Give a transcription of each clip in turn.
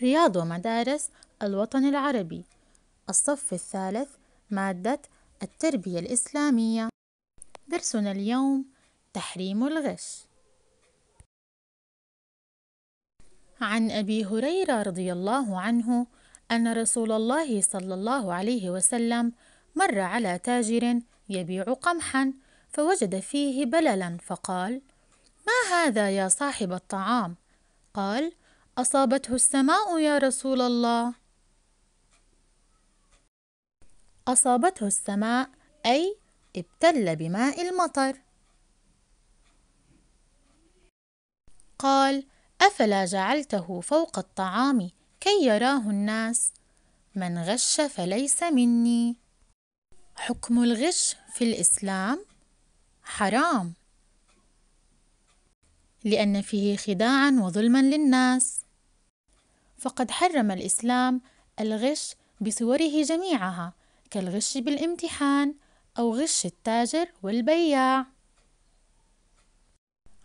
رياض ومدارس الوطن العربي الصف الثالث مادة التربية الإسلامية درسنا اليوم تحريم الغش عن أبي هريرة رضي الله عنه أن رسول الله صلى الله عليه وسلم مر على تاجر يبيع قمحا فوجد فيه بللا فقال ما هذا يا صاحب الطعام قال أصابته السماء يا رسول الله أصابته السماء أي ابتل بماء المطر قال أفلا جعلته فوق الطعام كي يراه الناس من غش فليس مني حكم الغش في الإسلام حرام لأن فيه خداعا وظلما للناس فقد حرم الإسلام الغش بصوره جميعها كالغش بالامتحان أو غش التاجر والبياع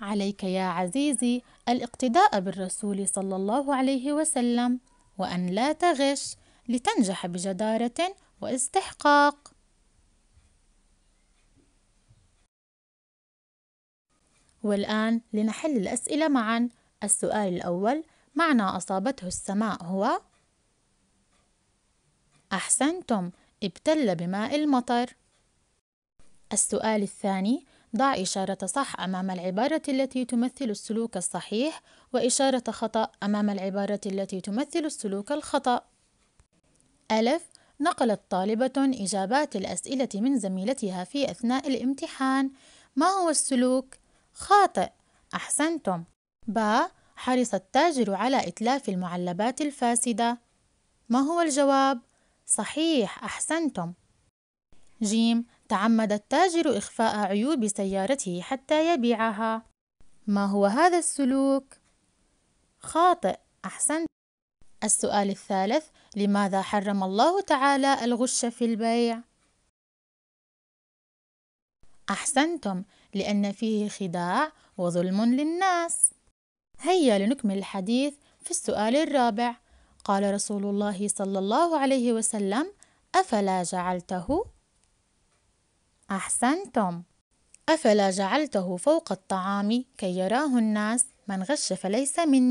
عليك يا عزيزي الاقتداء بالرسول صلى الله عليه وسلم وأن لا تغش لتنجح بجدارة واستحقاق والآن لنحل الأسئلة معا السؤال الأول معنى أصابته السماء هو أحسنتم ابتل بماء المطر السؤال الثاني ضع إشارة صح أمام العبارة التي تمثل السلوك الصحيح وإشارة خطأ أمام العبارة التي تمثل السلوك الخطأ ألف نقلت طالبة إجابات الأسئلة من زميلتها في أثناء الامتحان ما هو السلوك؟ خاطئ أحسنتم ب حرص التاجر على إتلاف المعلبات الفاسدة ما هو الجواب؟ صحيح أحسنتم جيم تعمد التاجر إخفاء عيوب سيارته حتى يبيعها ما هو هذا السلوك؟ خاطئ أحسنت السؤال الثالث لماذا حرم الله تعالى الغش في البيع؟ أحسنتم لأن فيه خداع وظلم للناس هيا لنكمل الحديث في السؤال الرابع قال رسول الله صلى الله عليه وسلم أفلا جعلته أحسنتم أفلا جعلته فوق الطعام كي يراه الناس من غش فليس مني